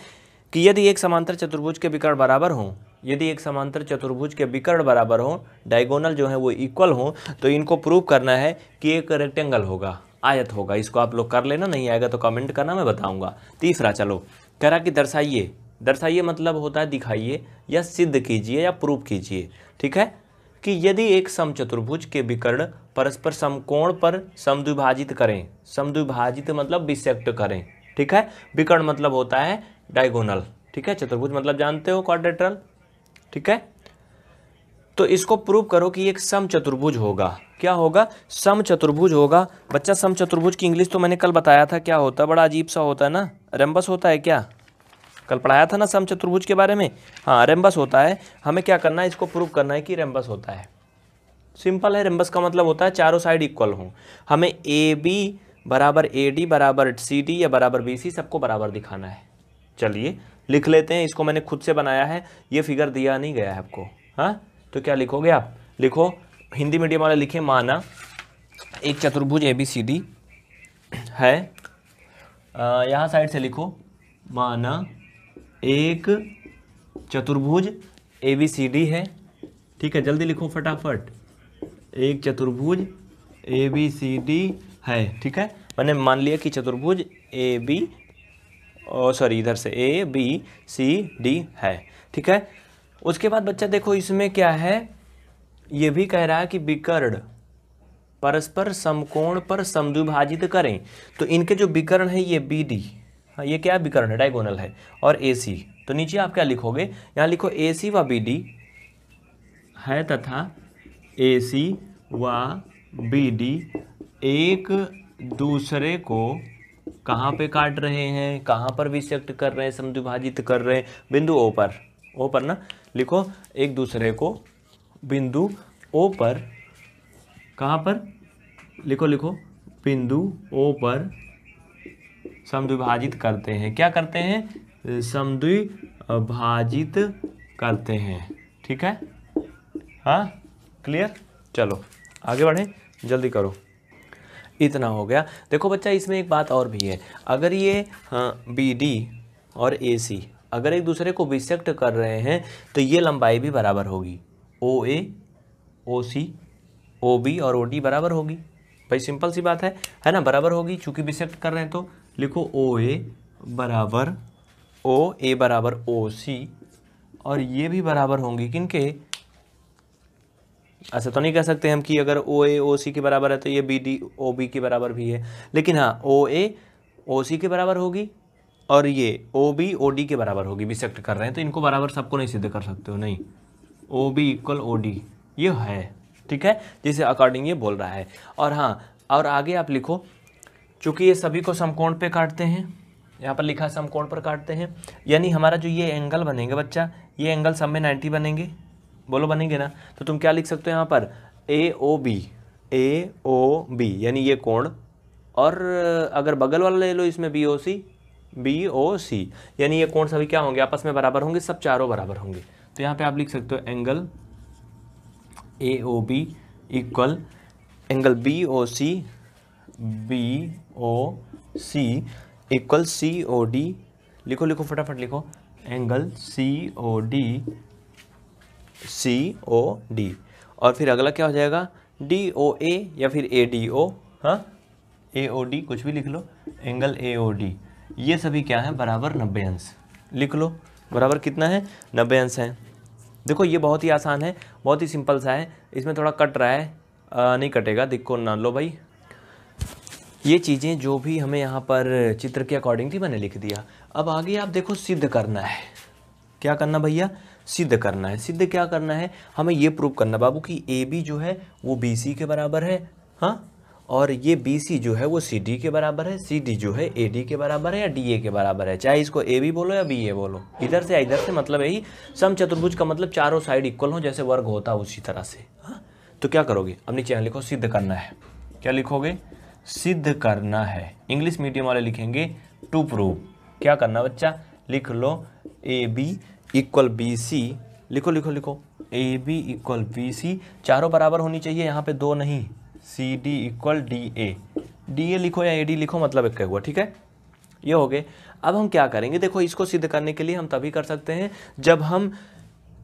कि यदि एक समांतर चतुर्भुज के विकर्ण बराबर हों यदि एक समांतर चतुर्भुज के विकर्ण बराबर हों डायगोनल जो है वो इक्वल हों तो इनको प्रूव करना है कि एक रेक्टेंगल होगा आयत होगा इसको आप लोग कर लेना नहीं आएगा तो कमेंट करना मैं बताऊंगा तीसरा चलो कह रहा कि दर्शाइए दर्शाइए मतलब होता है दिखाइए या सिद्ध कीजिए या प्रूव कीजिए ठीक है कि यदि एक समचतुर्भुज के विकर्ण परस्पर समकोण पर समद्विभाजित करें समद्विभाजित मतलब विसेक्ट करें ठीक है विकर्ण मतलब होता है डायगोनल ठीक है चतुर्भुज मतलब जानते हो क्वाड्रेटरल ठीक है तो इसको प्रूव करो कि एक सम चतुर्भुज होगा क्या होगा सम चतुर्भुज होगा बच्चा सम चतुर्भुज की इंग्लिश तो मैंने कल बताया था क्या होता है बड़ा अजीब सा होता है ना रेम्बस होता है क्या कल पढ़ाया था ना सम चतुर्भुज के बारे में हाँ रेम्बस होता है हमें क्या करना है इसको प्रूव करना है कि रेम्बस होता है सिंपल है रेम्बस का मतलब होता है चारों साइड इक्वल हों हमें ए बी बराबर ए डी बराबर सी डी या बराबर बी सी सबको बराबर दिखाना है चलिए लिख लेते हैं इसको मैंने खुद से बनाया है ये फिगर दिया नहीं गया है आपको हाँ तो क्या लिखोगे आप लिखो हिंदी मीडियम वाले लिखे माना एक चतुर्भुज ए बी सी डी है यहाँ साइड से लिखो माना एक चतुर्भुज ए बी सी डी है ठीक है जल्दी लिखो फटाफट एक चतुर्भुज ए बी सी डी है ठीक है मैंने मान लिया कि चतुर्भुज ए बी और सॉरी इधर से ए बी सी डी है ठीक है उसके बाद बच्चा देखो इसमें क्या है ये भी कह रहा है कि विकर्ण परस्पर समकोण पर समद्विभाजित करें तो इनके जो विकर्ण है ये बी डी हाँ ये क्या विकर्ण है डायगोनल है और ए सी तो नीचे आप क्या लिखोगे यहाँ लिखो ए सी व बी डी है तथा ए सी व बी डी एक दूसरे को कहाँ पे काट रहे हैं कहाँ पर विषक्त कर रहे हैं समद्विभाजित कर रहे हैं बिंदु ओ पर ओ पर ना लिखो एक दूसरे को बिंदु ओ पर कहाँ पर लिखो लिखो बिंदु ओ पर समद्विभाजित करते हैं क्या करते हैं समद्विभाजित करते हैं ठीक है हाँ क्लियर चलो आगे बढ़ें जल्दी करो इतना हो गया देखो बच्चा इसमें एक बात और भी है अगर ये बी हाँ, डी और ए सी अगर एक दूसरे को विसेक्ट कर रहे हैं तो ये लंबाई भी बराबर होगी ओ ए ओ सी ओ बी और ओ डी बराबर होगी भाई सिंपल सी बात है है ना बराबर होगी चूंकि विसेक्ट कर रहे हैं तो लिखो ओ ए बराबर ओ ए बराबर ओ सी और ये भी बराबर होंगी किन के ऐसा तो नहीं कह सकते हम कि अगर ओ ए ओ सी के बराबर है तो ये बी डी ओ बी के बराबर भी है लेकिन हाँ ओ ए ओ सी के बराबर होगी और ये ओ बी ओ डी के बराबर होगी सेक्ट कर रहे हैं तो इनको बराबर सबको नहीं सिद्ध कर सकते हो नहीं O B equal O D ये है ठीक है जिसे अकॉर्डिंग ये बोल रहा है और हाँ और आगे आप लिखो चूँकि ये सभी को समकोण पे काटते हैं यहाँ पर लिखा समकोण पर काटते हैं यानी हमारा जो ये एंगल बनेंगे बच्चा ये एंगल सब में नाइन्टी बनेंगे बोलो बनेंगे ना तो तुम क्या लिख सकते हो यहाँ पर ए ओ बी ए ओ बी यानी ये कोण और अगर बगल वाला ले लो इसमें B O C B O सी यानी ये कोण सभी क्या होंगे आपस में बराबर होंगे सब चारों बराबर होंगे तो यहाँ पे आप लिख सकते हो angle A O B equal angle B O C B O C equal C O D लिखो लिखो फटाफट लिखो angle C O D C O D और फिर अगला क्या हो जाएगा डी ओ ए या फिर ए डी ओ हाँ ए ओ डी कुछ भी लिख लो एंगल ए ओ डी ये सभी क्या है बराबर नब्बे अंश लिख लो बराबर कितना है नब्बे अंश है देखो ये बहुत ही आसान है बहुत ही सिंपल सा है इसमें थोड़ा कट रहा है आ, नहीं कटेगा दिक्को ना लो भाई ये चीज़ें जो भी हमें यहाँ पर चित्र के अकॉर्डिंग थी मैंने लिख दिया अब आगे आप देखो सिद्ध करना है क्या करना भैया सिद्ध करना है सिद्ध क्या करना है हमें ये प्रूव करना बाबू कि ए बी जो है वो बी सी के बराबर है हाँ और ये बी सी जो है वो सी डी के बराबर है सी डी जो है ए डी के बराबर है या डी ए के बराबर है चाहे इसको ए बी बोलो या बी ए बोलो इधर से या इधर से मतलब यही सम चतुर्भुज का मतलब चारों साइड इक्वल हो जैसे वर्ग होता है उसी तरह से हाँ तो क्या करोगे अब नीचे लिखो सिद्ध करना है क्या लिखोगे सिद्ध करना है इंग्लिश मीडियम वाले लिखेंगे टू प्रूव क्या करना बच्चा लिख लो A B equal B C लिखो लिखो लिखो A B equal B C चारों बराबर होनी चाहिए यहाँ पे दो नहीं C D equal D A D A लिखो या ए डी लिखो मतलब एक हुआ ठीक है ये हो गए अब हम क्या करेंगे देखो इसको सिद्ध करने के लिए हम तभी कर सकते हैं जब हम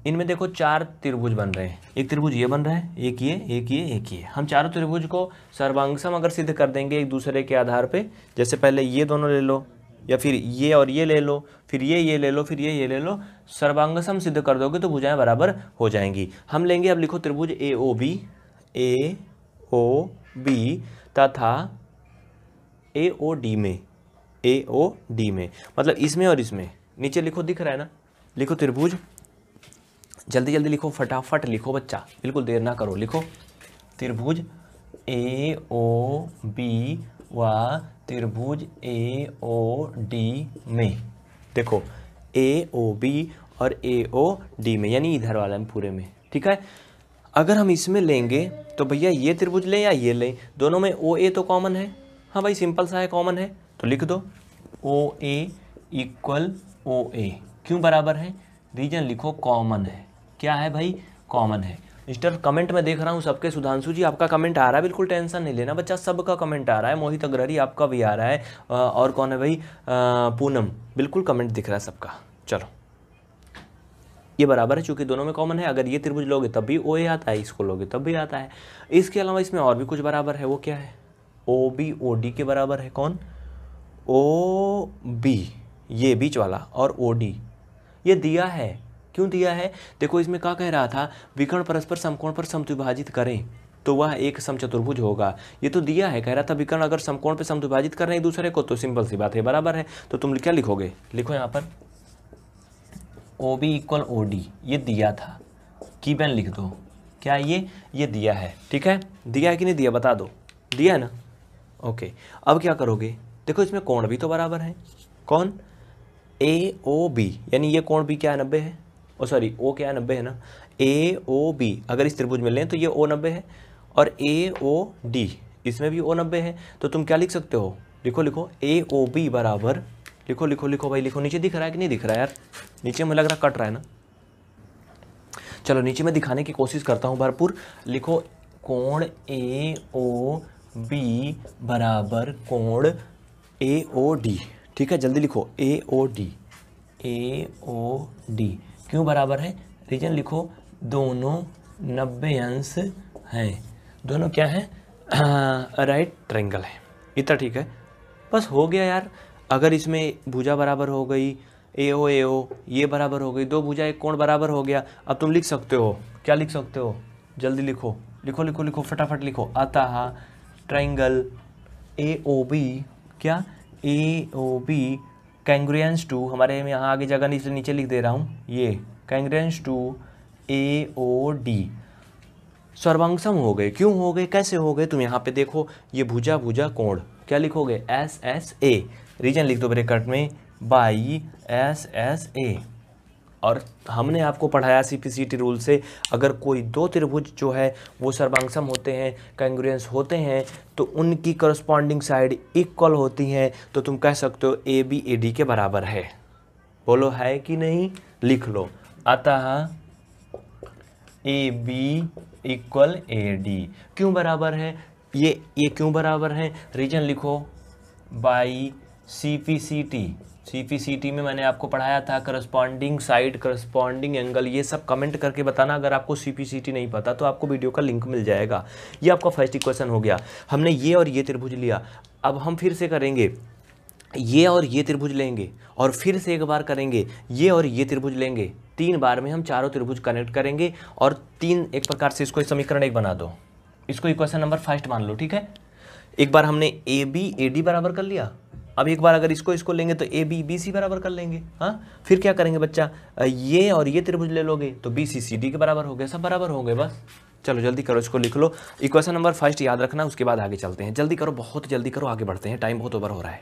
इनमें देखो चार त्रिभुज बन रहे हैं एक त्रिभुज ये बन रहा है एक ये एक ये एक ये हम चारों त्रिभुज को सर्वांगसम अगर सिद्ध कर देंगे एक दूसरे के आधार पे जैसे पहले ये दोनों ले लो या फिर ये और ये ले लो फिर ये ये ले लो फिर ये ये ले लो सर्वांगसम सिद्ध कर दोगे तो भुजाएं बराबर हो जाएंगी हम लेंगे अब लिखो त्रिभुज A O B A O B तथा ए ओ डी में ए ओ डी में मतलब इसमें और इसमें नीचे लिखो दिख रहा है ना लिखो त्रिभुज जल्दी जल्दी लिखो फटाफट लिखो बच्चा बिल्कुल देर ना करो लिखो त्रिभुज ए ओ बी व त्रिभुज ए ओ डी में देखो ए ओ बी और ए ओ डी में यानी इधर वाला में पूरे में ठीक है अगर हम इसमें लेंगे तो भैया ये त्रिभुज लें या ये लें दोनों में ओ ए तो कॉमन है हाँ भाई सिंपल सा है कॉमन है तो लिख दो ओ ए इक्वल ओ ए क्यों बराबर है रीजन लिखो कॉमन है क्या है भाई कॉमन है मिस्टर कमेंट में देख रहा हूँ सबके सुधांशु जी आपका कमेंट आ रहा है बिल्कुल टेंशन नहीं लेना बच्चा सबका कमेंट आ रहा है मोहित अग्रहरी आपका भी आ रहा है और कौन है भाई पूनम बिल्कुल कमेंट दिख रहा है सबका चलो ये बराबर है चूंकि दोनों में कॉमन है अगर ये त्रिभुज लोगे तब भी ओ ए आता है इसको लोगे तब भी आता है इसके अलावा इसमें और भी कुछ बराबर है वो क्या है ओ बी ओ डी के बराबर है कौन ओ बी ये बीच वाला और ओ डी ये दिया है क्यों दिया है देखो इसमें क्या कह रहा था विकर्ण परस्पर समकोण पर समतुभाजित करें तो वह एक समचतुर्भुज होगा ये तो दिया है कह रहा था विकर्ण अगर समकोण पर समतुभाजित कर रहे हैं दूसरे को तो सिंपल सी बात है बराबर है तो तुम क्या लिखोगे लिखो यहाँ पर O B equal O D ये दिया था की पेन लिख दो क्या ये ये दिया है ठीक है दिया है कि नहीं दिया बता दो दिया है ना ओके अब क्या करोगे देखो इसमें कोण भी तो बराबर है कौन ए ओ बी यानी ये कोण भी क्या है नब्बे है ओ सॉरी ओ क्या है नब्बे है ना ए ओ बी अगर इस त्रिभुज में लें तो ये ओ नब्बे है और ए ओ डी इसमें भी ओ नब्बे है तो तुम क्या लिख सकते हो लिखो लिखो ए ओ बी बराबर लिखो लिखो लिखो भाई लिखो नीचे दिख रहा है कि नहीं दिख रहा है यार नीचे मुझे लग रहा कट रहा है ना चलो नीचे मैं दिखाने की कोशिश करता हूँ भरपूर लिखो कोण ए ओ बी बराबर कोण ए ओ डी ठीक है जल्दी लिखो ए O D A O D क्यों बराबर है रीजन लिखो दोनों नब्बे अंश हैं दोनों क्या है राइट ट्रेंगल है इतना ठीक है बस हो गया यार अगर इसमें भुजा बराबर हो गई ए ओ ए ओ ये बराबर हो गई दो भुजा एक कोण बराबर हो गया अब तुम लिख सकते हो क्या लिख सकते हो जल्दी लिखो लिखो लिखो लिखो फटाफट लिखो अतः ट्राइंगल ए ओ बी क्या ए ओ बी कैंग्रियंस टू हमारे यहाँ आगे जगह इसलिए नीचे लिख दे रहा हूँ ये कैंग्रियंस टू ए ओ डी सर्वांगसम हो गए क्यों हो गए कैसे हो गए तुम यहाँ पे देखो ये भुजा भुजा कोण क्या लिखोगे एस एस ए रीजन लिख दो ब्रेकट में बाई एस एस ए और हमने आपको पढ़ाया C P C T rule से अगर कोई दो त्रिभुज जो है वो सर्वांगसम होते हैं कंग्रुएंस होते हैं तो उनकी करस्पॉन्डिंग साइड इक्वल होती हैं तो तुम कह सकते हो ए बी ए डी के बराबर है बोलो है कि नहीं लिख लो अतः A B equal A D क्यों बराबर है ये ये क्यों बराबर है रीजन लिखो by C P C T C में मैंने आपको पढ़ाया था करस्पॉन्डिंग साइड करस्पॉन्डिंग एंगल ये सब कमेंट करके बताना अगर आपको सी नहीं पता तो आपको वीडियो का लिंक मिल जाएगा ये आपका फर्स्ट इक्वेशन हो गया हमने ये और ये त्रिभुज लिया अब हम फिर से करेंगे ये और ये त्रिभुज लेंगे और फिर से एक बार करेंगे ये और ये त्रिभुज लेंगे तीन बार में हम चारों त्रिभुज कनेक्ट करेंगे और तीन एक प्रकार से इसको समीकरण एक बना दो इसको इक्वेशन नंबर फर्स्ट मान लो ठीक है एक बार हमने ए बी ए डी बराबर कर लिया अब एक बार अगर इसको इसको लेंगे तो ए बी बी सी बराबर कर लेंगे हाँ फिर क्या करेंगे बच्चा ये और ये त्रिभुज ले लोगे तो बी सी सी डी के बराबर हो गए सब बराबर हो गए बस चलो जल्दी करो इसको लिख लो इक्वेशन नंबर फर्स्ट याद रखना उसके बाद आगे चलते हैं जल्दी करो बहुत जल्दी करो आगे बढ़ते हैं टाइम बहुत ओवर हो रहा है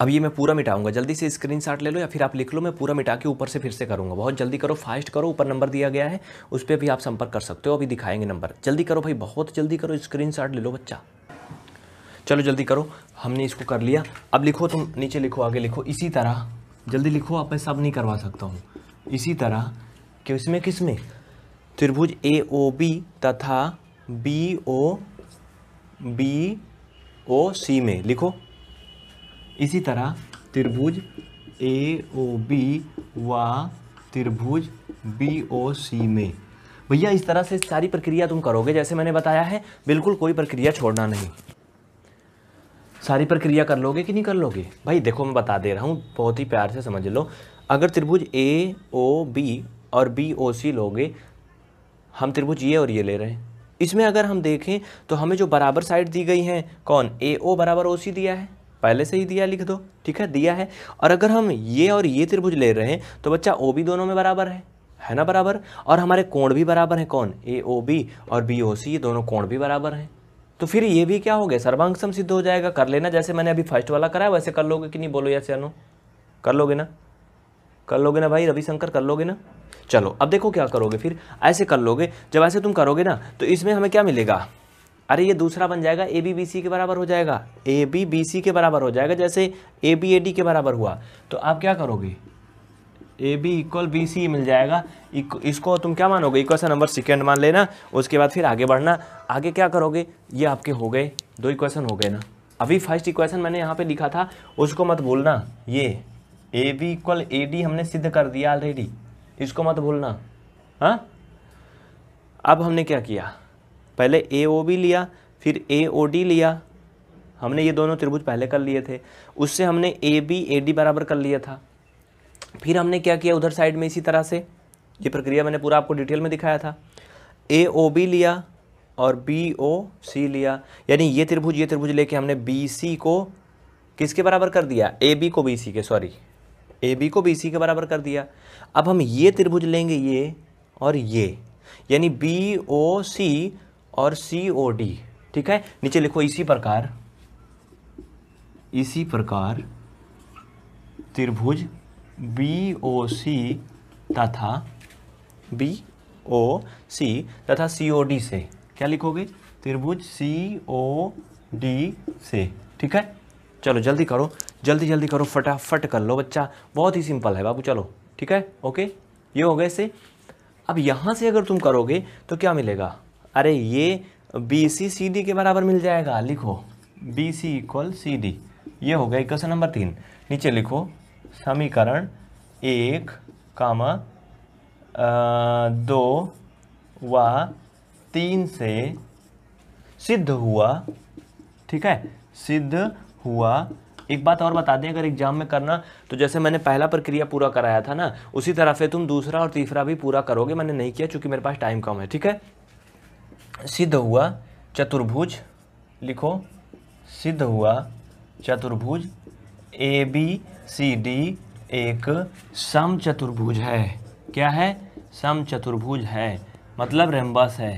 अब ये मैं पूरा मिटाऊंगा जल्दी से स्क्रीन शॉट ले लो या फिर आप लिख लो मैं पूरा मिटा के ऊपर से फिर से करूँगा बहुत जल्दी करो फास्ट करो ऊपर नंबर दिया गया है उस पर भी आप संपर्क कर सकते हो अभी दिखाएंगे नंबर जल्दी करो भाई बहुत जल्दी करो स्क्रीन शॉट ले लो बच्चा चलो जल्दी करो हमने इसको कर लिया अब लिखो तुम नीचे लिखो आगे लिखो इसी तरह जल्दी लिखो अब मैं सब नहीं करवा सकता हूँ इसी तरह कि इसमें किस में त्रिभुज ए ओ बी तथा B O B O C में लिखो इसी तरह त्रिभुज ए ओ बी व त्रिभुज बी ओ सी में भैया इस तरह से सारी प्रक्रिया तुम करोगे जैसे मैंने बताया है बिल्कुल कोई प्रक्रिया छोड़ना नहीं सारी प्रक्रिया कर लोगे कि नहीं कर लोगे भाई देखो मैं बता दे रहा हूँ बहुत ही प्यार से समझ लो अगर त्रिभुज ए ओ बी और बी ओ सी लोगे हम त्रिभुज ये और ये ले रहे हैं इसमें अगर हम देखें तो हमें जो बराबर साइड दी गई हैं कौन ए ओ बराबर ओ सी दिया है पहले से ही दिया लिख दो ठीक है दिया है और अगर हम ये और ये त्रिभुज ले रहे हैं तो बच्चा ओ बी दोनों में बराबर है है ना बराबर और हमारे कोण भी बराबर हैं कौन ए ओ बी और बी ओ सी ये दोनों कोण भी बराबर हैं तो फिर ये भी क्या हो गया सर्वांग सम सिद्ध हो जाएगा कर लेना जैसे मैंने अभी फर्स्ट वाला कराया वैसे कर लोगे कि नहीं बोलो या सियानो कर लोगे ना कर लोगे ना भाई रविशंकर कर लोगे ना चलो अब देखो क्या करोगे फिर ऐसे कर लोगे जब ऐसे तुम करोगे ना तो इसमें हमें क्या मिलेगा अरे ये दूसरा बन जाएगा ए बी बी सी के बराबर हो जाएगा ए बी बी सी के बराबर हो जाएगा जैसे ए बी ए डी के बराबर हुआ तो आप क्या करोगे A B equal B C मिल जाएगा इसको तुम क्या मानोगे इक्वेशन नंबर सेकेंड मान लेना उसके बाद फिर आगे बढ़ना आगे क्या करोगे ये आपके हो गए दो इक्वेशन हो गए ना अभी फर्स्ट इक्वेशन मैंने यहाँ पे लिखा था उसको मत भूलना ये A B equal A D हमने सिद्ध कर दिया ऑलरेडी इसको मत भूलना हाँ अब हमने क्या किया पहले ए ओ बी लिया फिर ए ओ डी लिया हमने ये दोनों त्रिभुज पहले कर लिए थे उससे हमने ए बी ए डी बराबर कर लिया था फिर हमने क्या किया उधर साइड में इसी तरह से ये प्रक्रिया मैंने पूरा आपको डिटेल में दिखाया था ए ओ बी लिया और बी ओ सी लिया यानी ये त्रिभुज ये त्रिभुज लेके हमने बी सी को किसके बराबर कर दिया ए बी को बी सी के सॉरी ए बी को बी सी के बराबर कर दिया अब हम ये त्रिभुज लेंगे ये और ये यानी बी ओ सी और सी ओ डी ठीक है नीचे लिखो इसी प्रकार इसी प्रकार त्रिभुज बी ओ सी तथा बी ओ सी तथा सी ओ डी से क्या लिखोगे त्रिभुज सी ओ डी से ठीक है चलो जल्दी करो जल्दी जल्दी करो फटाफट कर लो बच्चा बहुत ही सिंपल है बाबू चलो ठीक है ओके ये हो गए इसे अब यहाँ से अगर तुम करोगे तो क्या मिलेगा अरे ये बी सी सी डी के बराबर मिल जाएगा लिखो B C equal C D ये हो गया इक्वेशन नंबर तीन नीचे लिखो समीकरण एक कामा दो व तीन से सिद्ध हुआ ठीक है सिद्ध हुआ एक बात और बता दें अगर एग्जाम में करना तो जैसे मैंने पहला प्रक्रिया पूरा कराया था ना उसी तरह से तुम दूसरा और तीसरा भी पूरा करोगे मैंने नहीं किया चूँकि मेरे पास टाइम कम है ठीक है सिद्ध हुआ चतुर्भुज लिखो सिद्ध हुआ चतुर्भुज ए बी सी डी एक सम चतुर्भुज है क्या है सम चतुर्भुज है मतलब रेम्बस है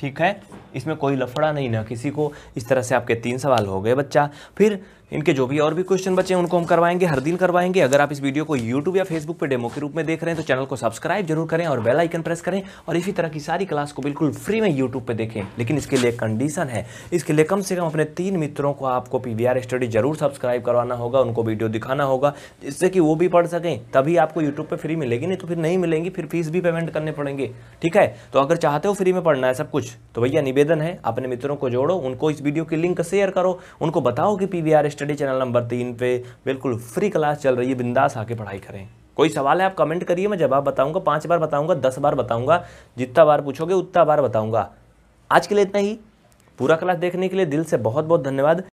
ठीक है इसमें कोई लफड़ा नहीं ना किसी को इस तरह से आपके तीन सवाल हो गए बच्चा फिर इनके जो भी और भी क्वेश्चन बचे हैं उनको हम करवाएंगे हर दिन करवाएंगे अगर आप इस वीडियो को यूट्यूब या फेसबुक पर डेमो के रूप में देख रहे हैं तो चैनल को सब्सक्राइब जरूर करें और बेल आइकन प्रेस करें और इसी तरह की सारी क्लास को बिल्कुल फ्री में यूट्यूब पर देखें लेकिन इसके लिए कंडीशन है इसके लिए कम से कम अपने तीन मित्रों को आपको पी स्टडी जरूर सब्सक्राइब करवाना होगा उनको वीडियो दिखाना होगा जिससे कि वो भी पढ़ सकें तभी आपको यूट्यूब पर फ्री मिलेगी नहीं तो फिर नहीं मिलेंगी फिर फीस भी पेमेंट करने पड़ेंगे ठीक है तो अगर चाहते हो फ्री में पढ़ना है सब कुछ तो भैया निवेदन है अपने मित्रों को जोड़ो उनको इस वीडियो की लिंक शेयर करो उनको बताओ कि P study study channel number तीन पे बिल्कुल फ्री क्लास चल रही है बिंदास आके पढ़ाई करें कोई सवाल है आप कमेंट करिए मैं जवाब बताऊंगा पांच बार बताऊंगा दस बार बताऊंगा जितना बार पूछोगे उतना बार बताऊंगा आज के लिए इतना ही पूरा क्लास देखने के लिए दिल से बहुत बहुत धन्यवाद